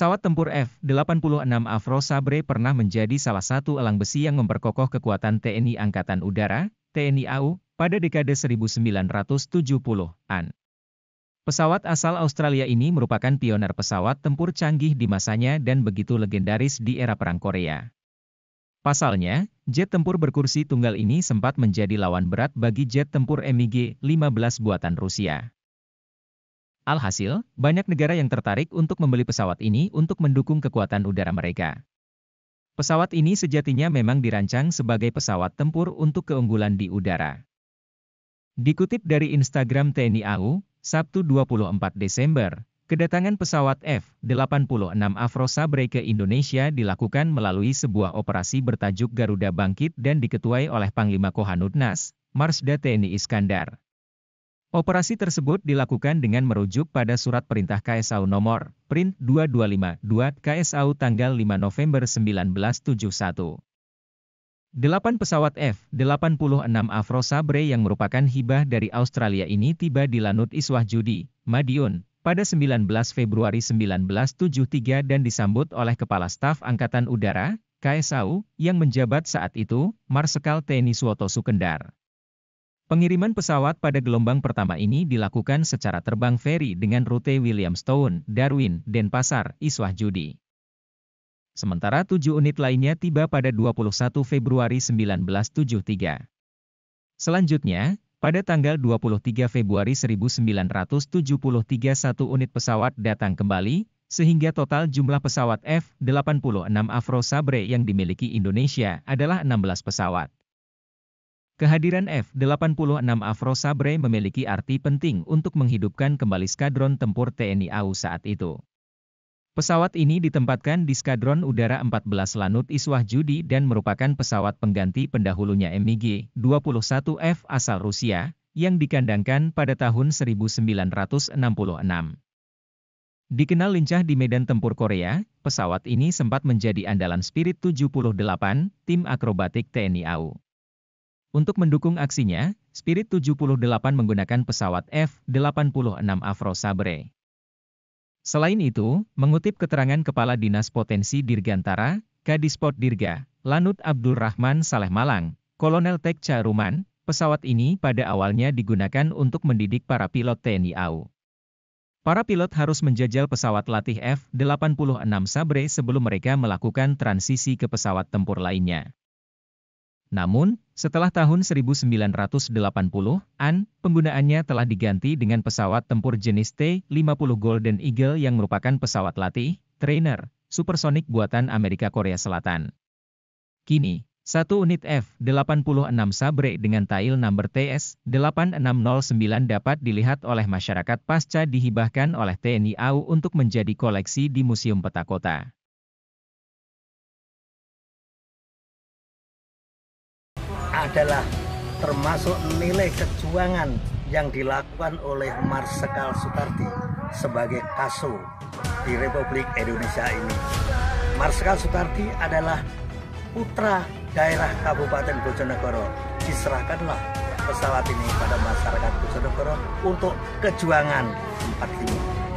Pesawat tempur F-86 Avro Sabre pernah menjadi salah satu elang besi yang memperkokoh kekuatan TNI Angkatan Udara, TNI AU, pada dekade 1970-an. Pesawat asal Australia ini merupakan pioner pesawat tempur canggih di masanya dan begitu legendaris di era Perang Korea. Pasalnya, jet tempur berkursi tunggal ini sempat menjadi lawan berat bagi jet tempur MiG-15 buatan Rusia. Alhasil, banyak negara yang tertarik untuk membeli pesawat ini untuk mendukung kekuatan udara mereka. Pesawat ini sejatinya memang dirancang sebagai pesawat tempur untuk keunggulan di udara. Dikutip dari Instagram TNI AU, Sabtu 24 Desember, kedatangan pesawat F-86 Afro Sabre ke Indonesia dilakukan melalui sebuah operasi bertajuk Garuda Bangkit dan diketuai oleh Panglima Kohanudnas, Marsda TNI Iskandar. Operasi tersebut dilakukan dengan merujuk pada surat perintah KSAU nomor print 2252 KSAU tanggal 5 November 1971. Delapan pesawat F-86 Afro Sabre yang merupakan hibah dari Australia ini tiba di Lanut Iswahjudi, Madiun, pada 19 Februari 1973 dan disambut oleh Kepala Staf Angkatan Udara, KSAU, yang menjabat saat itu, Marsekal TNI Suwoto Sukendar. Pengiriman pesawat pada gelombang pertama ini dilakukan secara terbang feri dengan rute Williamstown, Darwin, Denpasar, Iswah Judi. Sementara tujuh unit lainnya tiba pada 21 Februari 1973. Selanjutnya, pada tanggal 23 Februari 1973 satu unit pesawat datang kembali, sehingga total jumlah pesawat F-86 Afro Sabre yang dimiliki Indonesia adalah 16 pesawat. Kehadiran F-86 Afro Sabre memiliki arti penting untuk menghidupkan kembali skadron tempur TNI AU saat itu. Pesawat ini ditempatkan di Skadron Udara 14 Lanut Iswah Judi dan merupakan pesawat pengganti pendahulunya MiG-21F asal Rusia, yang dikandangkan pada tahun 1966. Dikenal lincah di medan tempur Korea, pesawat ini sempat menjadi andalan Spirit 78, tim akrobatik TNI AU. Untuk mendukung aksinya, Spirit 78 menggunakan pesawat F-86 Avro Sabre. Selain itu, mengutip keterangan Kepala Dinas Potensi Dirgantara, Kadispot Dirga, Lanut Abdul Rahman Saleh Malang, Kolonel Tek Caruman, pesawat ini pada awalnya digunakan untuk mendidik para pilot TNI AU. Para pilot harus menjajal pesawat latih F-86 Sabre sebelum mereka melakukan transisi ke pesawat tempur lainnya. Namun, setelah tahun 1980-an, penggunaannya telah diganti dengan pesawat tempur jenis T-50 Golden Eagle yang merupakan pesawat latih, trainer, supersonik buatan Amerika Korea Selatan. Kini, satu unit F-86 Sabre dengan tail number TS-8609 dapat dilihat oleh masyarakat pasca dihibahkan oleh TNI AU untuk menjadi koleksi di Museum Peta Kota. adalah termasuk nilai kejuangan yang dilakukan oleh Marsekal Sutardi sebagai kaso di Republik Indonesia ini. Marsekal Sutardi adalah putra daerah Kabupaten Bojonegoro. Diserahkanlah pesawat ini pada masyarakat Bojonegoro untuk kejuangan 45.